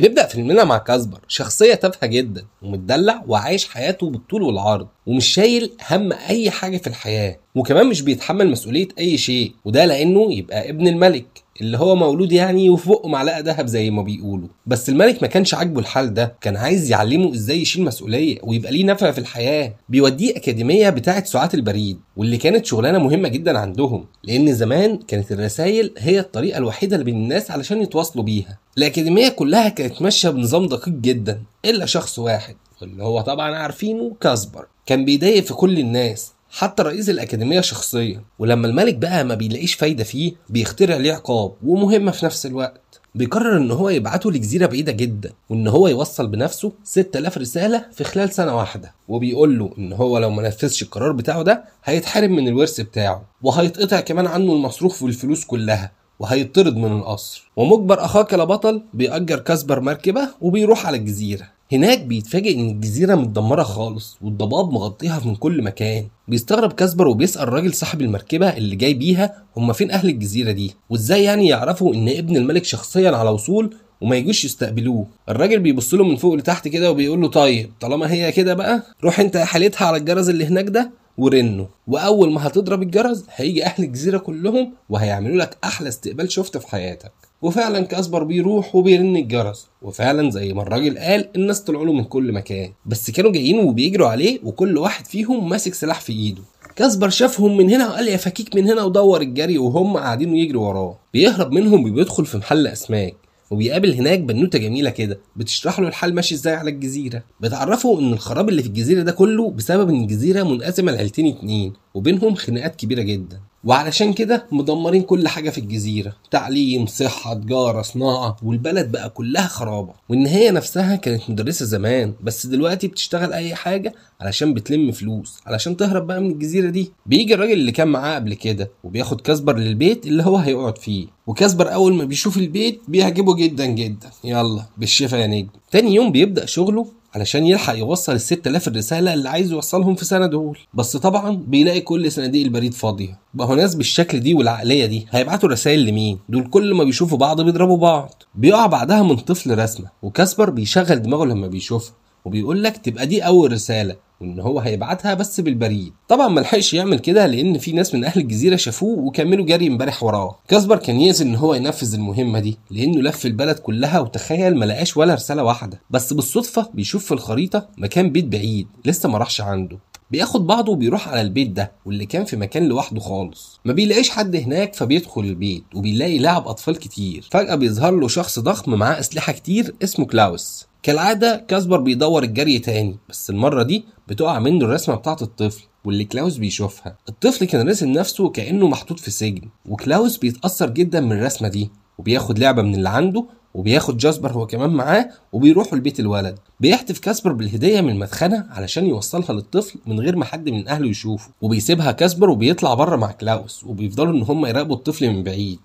بنبدأ فيلمنا مع كاسبر شخصية تافهة جدا ومتدلع وعايش حياته بالطول والعرض ومش شايل هم أي حاجة في الحياة وكمان مش بيتحمل مسؤولية أي شيء وده لأنه يبقى ابن الملك اللي هو مولود يعني وفي بقه معلقه ذهب زي ما بيقولوا بس الملك ما كانش عاجبه الحال ده كان عايز يعلمه ازاي يشيل مسؤوليه ويبقى ليه نفع في الحياه بيوديه اكاديميه بتاعه سعاة البريد واللي كانت شغلانه مهمه جدا عندهم لان زمان كانت الرسائل هي الطريقه الوحيده اللي بين الناس علشان يتواصلوا بيها الاكاديميه كلها كانت ماشيه بنظام دقيق جدا الا شخص واحد اللي هو طبعا عارفينه كاسبر كان بيضايق في كل الناس حتى رئيس الأكاديمية شخصيا ولما الملك بقى ما بيلاقيش فايدة فيه بيخترع ليه عقاب ومهمة في نفس الوقت بيقرر ان هو يبعته لجزيرة بعيدة جدا وان هو يوصل بنفسه 6000 رسالة في خلال سنة واحدة وبيقول له ان هو لو ما نفذش القرار بتاعه ده هيتحرم من الورث بتاعه وهيتقطع كمان عنه المصروف والفلوس كلها وهيطرد من القصر ومجبر اخاك لبطل بيأجر كاسبر مركبة وبيروح على الجزيرة هناك بيتفاجئ ان الجزيره متدمره خالص والضباب مغطيها من كل مكان بيستغرب كاسبر وبيسال راجل صاحب المركبه اللي جاي بيها هم فين اهل الجزيره دي وازاي يعني يعرفوا ان ابن الملك شخصيا على وصول وما يجوش يستقبلوه الراجل بيبص له من فوق لتحت كده وبيقول له طيب طالما هي كده بقى روح انت حالتها على الجرس اللي هناك ده ورنه واول ما هتضرب الجرس هيجي اهل الجزيره كلهم وهيعملوا لك احلى استقبال شفته في حياتك وفعلا كاسبر بيروح وبيرن الجرس وفعلا زي ما الراجل قال الناس طلعوا له من كل مكان بس كانوا جايين وبيجروا عليه وكل واحد فيهم ماسك سلاح في ايده كاسبر شافهم من هنا وقال يا فكيك من هنا ودور الجري وهم قاعدين ويجروا وراه بيهرب منهم وبيدخل في محل اسماك وبيقابل هناك بنوته جميله كده بتشرح له الحال ماشي ازاي على الجزيره بتعرفه ان الخراب اللي في الجزيره ده كله بسبب ان الجزيره منقسمه لعيلتين اتنين وبينهم خناقات كبيره جدا وعلشان كده مدمرين كل حاجة في الجزيرة تعليم صحة تجارة صناعة والبلد بقى كلها خرابة وإن هي نفسها كانت مدرسة زمان بس دلوقتي بتشتغل أي حاجة علشان بتلم فلوس علشان تهرب بقى من الجزيرة دي بيجي الراجل اللي كان معاه قبل كده وبياخد كاسبر للبيت اللي هو هيقعد فيه وكاسبر أول ما بيشوف البيت بيعجبه جدا جدا يلا بالشفا يا نجم تاني يوم بيبدأ شغله علشان يلحق يوصل ال 6000 الرساله اللي عايز يوصلهم في سنه دول بس طبعا بيلاقي كل صناديق البريد فاضيه بقى ناس بالشكل دي والعقليه دي هيبعتوا رسائل لمين دول كل ما بيشوفوا بعض بيضربوا بعض بيقع بعدها من طفل رسمه وكاسبر بيشغل دماغه لما بيشوفها وبيقول لك تبقى دي اول رساله ان هو هيبعتها بس بالبريد طبعا ما لحقش يعمل كده لان في ناس من اهل الجزيره شافوه وكملوا جري امبارح وراه كاسبر كان يئس ان هو ينفذ المهمه دي لانه لف البلد كلها وتخيل ما لقاش ولا رساله واحده بس بالصدفه بيشوف في الخريطه مكان بيت بعيد لسه ما راحش عنده بياخد بعضه وبيروح على البيت ده واللي كان في مكان لوحده خالص ما بيلاقيش حد هناك فبيدخل البيت وبيلاقي لعب اطفال كتير فجاه بيظهر له شخص ضخم معاه اسلحه كتير اسمه كلاوس كالعادة كاسبر بيدور الجري تاني بس المرة دي بتقع منه الرسمة بتاعة الطفل واللي كلاوس بيشوفها الطفل كان راسم نفسه كأنه محطوط في سجن وكلاوس بيتأثر جدا من الرسمة دي وبياخد لعبة من اللي عنده وبياخد جاسبر هو كمان معاه وبيروحوا لبيت الولد بيحتف كاسبر بالهديه من المدخنه علشان يوصلها للطفل من غير ما حد من اهله يشوفه وبيسيبها كاسبر وبيطلع بره مع كلاوس وبيفضلوا ان هم يراقبوا الطفل من بعيد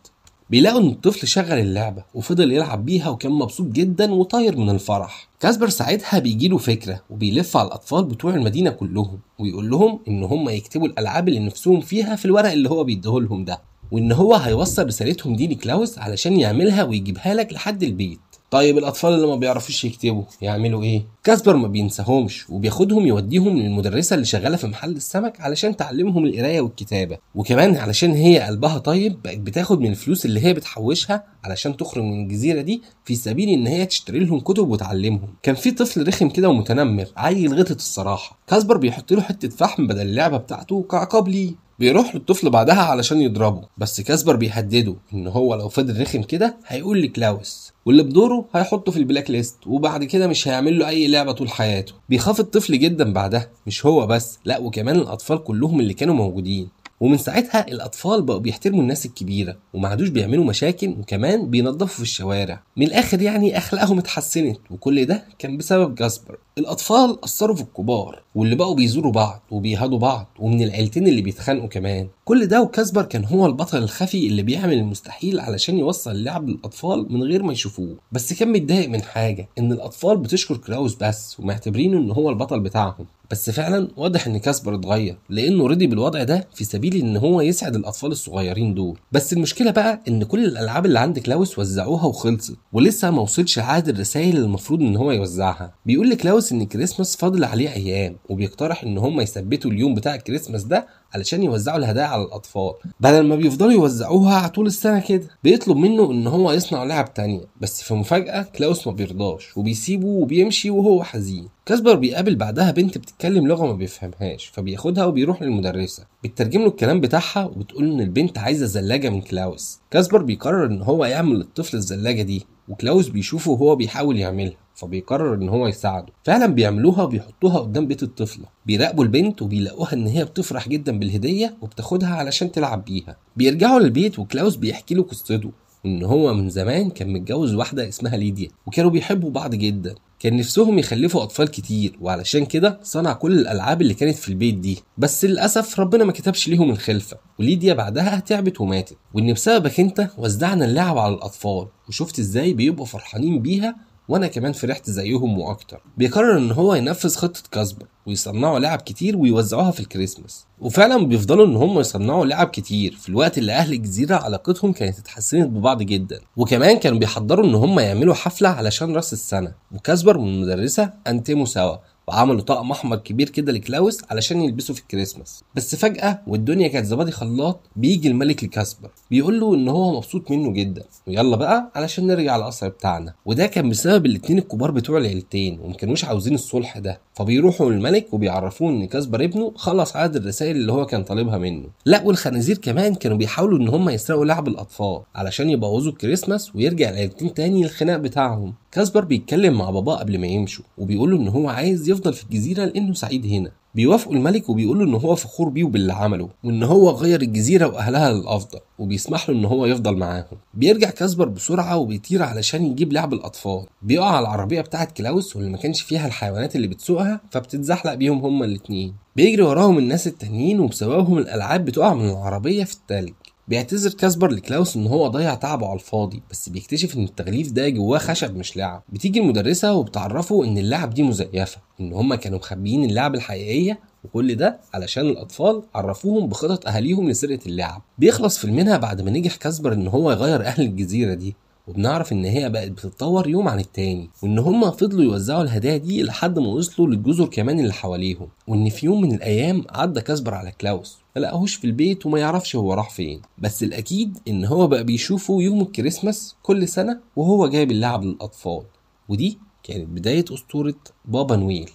بيلاقوا ان الطفل شغل اللعبه وفضل يلعب بيها وكان مبسوط جدا وطاير من الفرح كاسبر ساعتها بيجيله فكره وبيلف على الاطفال بتوع المدينه كلهم ويقول لهم ان هم يكتبوا الالعاب اللي نفسهم فيها في الورق اللي هو بيديه لهم ده وان هو هيوصل رسالتهم دي لكلاوس علشان يعملها ويجيبها لك لحد البيت طيب الأطفال اللي ما بيعرفوش يكتبوا يعملوا إيه؟ كاسبر ما بينساهمش وبياخدهم يوديهم للمدرسة اللي شغالة في محل السمك علشان تعلمهم القراية والكتابة وكمان علشان هي قلبها طيب بقت بتاخد من الفلوس اللي هي بتحوشها علشان تخرج من الجزيرة دي في سبيل إن هي تشتري لهم كتب وتعلمهم كان في طفل رخم كده ومتنمر عيل غطت الصراحة كاسبر بيحط له حتة فحم بدل اللعبة بتاعته كعقاب ليه بيروح للطفل بعدها علشان يضربه بس كاسبر بيهدده ان هو لو فضل رخم كده هيقول لكلاوس واللي بدوره هيحطه في البلاك ليست وبعد كده مش هيعمل له اي لعبه طول حياته بيخاف الطفل جدا بعدها مش هو بس لا وكمان الاطفال كلهم اللي كانوا موجودين ومن ساعتها الأطفال بقوا بيحترموا الناس الكبيرة وما عادوش بيعملوا مشاكل وكمان بينظفوا في الشوارع من الآخر يعني أخلاقهم اتحسنت وكل ده كان بسبب جاسبر الأطفال أثروا في الكبار واللي بقوا بيزوروا بعض وبيهادوا بعض ومن العيلتين اللي بيتخانقوا كمان كل ده وكاسبر كان هو البطل الخفي اللي بيعمل المستحيل علشان يوصل اللعب للأطفال من غير ما يشوفوه بس كان متضايق من حاجة إن الأطفال بتشكر كراوس بس ومعتبرينه إن هو البطل بتاعهم بس فعلا واضح ان كاسبر اتغير لانه رضي بالوضع ده في سبيل ان هو يسعد الاطفال الصغيرين دول بس المشكله بقى ان كل الالعاب اللي عند كلاوس وزعوها وخلصت ولسه ما وصلش عهد الرسائل اللي المفروض ان هو يوزعها بيقول لكلاوس ان كريسماس فاضل عليه ايام وبيقترح ان هم يثبتوا اليوم بتاع الكريسماس ده علشان يوزعوا الهدايا على الاطفال بدل ما بيفضلوا يوزعوها على طول السنه كده بيطلب منه ان هو يصنع لعب تانية بس في مفاجاه كلاوس ما بيرضاش وبيسيبه وبيمشي وهو حزين كاسبر بيقابل بعدها بنت بتتكلم لغه ما بيفهمهاش فبياخدها وبيروح للمدرسه بتترجم له الكلام بتاعها وبتقول ان البنت عايزه زلاجه من كلاوس كاسبر بيقرر ان هو يعمل للطفل الزلاجه دي وكلاوس بيشوفه وهو بيحاول يعملها فبيقرر ان هو يساعده فعلا بيعملوها وبيحطوها قدام بيت الطفله بيراقبوا البنت وبيلاقوها ان هي بتفرح جدا بالهديه وبتاخدها علشان تلعب بيها بيرجعوا للبيت وكلاوس بيحكي له قصته ان هو من زمان كان متجوز واحده اسمها ليديا وكانوا بيحبوا بعض جدا كان نفسهم يخلفوا اطفال كتير وعلشان كده صنع كل الالعاب اللي كانت في البيت دي بس للاسف ربنا ما كتبش ليهم الخلفه وليديا بعدها تعبت وماتت وان بسببك انت وزعنا اللعب على الاطفال وشفت ازاي بيبقوا فرحانين بيها وانا كمان فرحت زيهم واكتر بيقرر ان هو ينفذ خطه كاسبر ويصنعوا لعب كتير ويوزعوها في الكريسماس وفعلا بيفضلوا ان هم يصنعوا لعب كتير في الوقت اللي اهل الجزيره علاقتهم كانت اتحسنت ببعض جدا وكمان كانوا بيحضروا ان هم يعملوا حفله علشان راس السنه وكاسبر والمدرسه انتموا سوا وعملوا طقم احمر كبير كده لكلاوس علشان يلبسه في الكريسماس بس فجاه والدنيا كانت زبادي خلاط بيجي الملك لكاسبر بيقول له ان هو مبسوط منه جدا ويلا بقى علشان نرجع القصر بتاعنا وده كان بسبب الاتنين الكبار بتوع العيلتين وما كانوش عاوزين الصلح ده فبيروحوا للملك وبيعرفوه ان كاسبر ابنه خلص عدد الرسائل اللي هو كان طالبها منه لا والخنازير كمان كانوا بيحاولوا ان هم يسرقوا لعب الاطفال علشان يبوظوا الكريسماس ويرجع العيلتين تاني للخناق بتاعهم كاسبر بيتكلم مع باباه قبل ما يمشوا وبيقول له ان هو عايز يفضل في الجزيره لانه سعيد هنا بيوافقوا الملك وبيقول له ان هو فخور بيه وباللي عمله وان هو غير الجزيره واهلها للافضل وبيسمح له ان هو يفضل معاهم بيرجع كاسبر بسرعه وبيطير علشان يجيب لعب الاطفال بيقع على العربيه بتاعه كلاوس واللي ما كانش فيها الحيوانات اللي بتسوقها فبتتزحلق بيهم هما الاتنين بيجري وراهم الناس التانيين وبسببهم الالعاب بتقع من العربيه في التلج بيعتذر كاسبر لكلاوس ان هو ضيع تعبه على الفاضي بس بيكتشف ان التغليف ده جواه خشب مش لعب بتيجي المدرسه وبتعرفه ان اللعب دي مزيفه ان هما كانوا مخبيين اللعب الحقيقيه وكل ده علشان الاطفال عرفوهم بخطط اهاليهم لسرقه اللعب بيخلص فيلمنا بعد ما نجح كاسبر ان هو يغير اهل الجزيره دي وبنعرف ان هي بقت بتتطور يوم عن التاني وان هم فضلوا يوزعوا الهدايا دي لحد ما وصلوا للجزر كمان اللي حواليهم وان في يوم من الايام عدى كاسبر على كلاوس ما لقاهوش في البيت وما يعرفش هو راح فين بس الاكيد ان هو بقى بيشوفه يوم الكريسماس كل سنه وهو جايب اللعب للاطفال ودي كانت بدايه اسطوره بابا نويل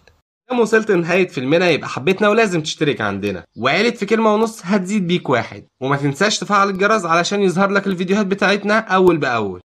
لما وصلت لنهاية فيلمنا يبقى حبيتنا ولازم تشترك عندنا وعيلة في كلمة ونص هتزيد بيك واحد وما تنساش تفعل الجرس علشان يظهر لك الفيديوهات بتاعتنا أول بأول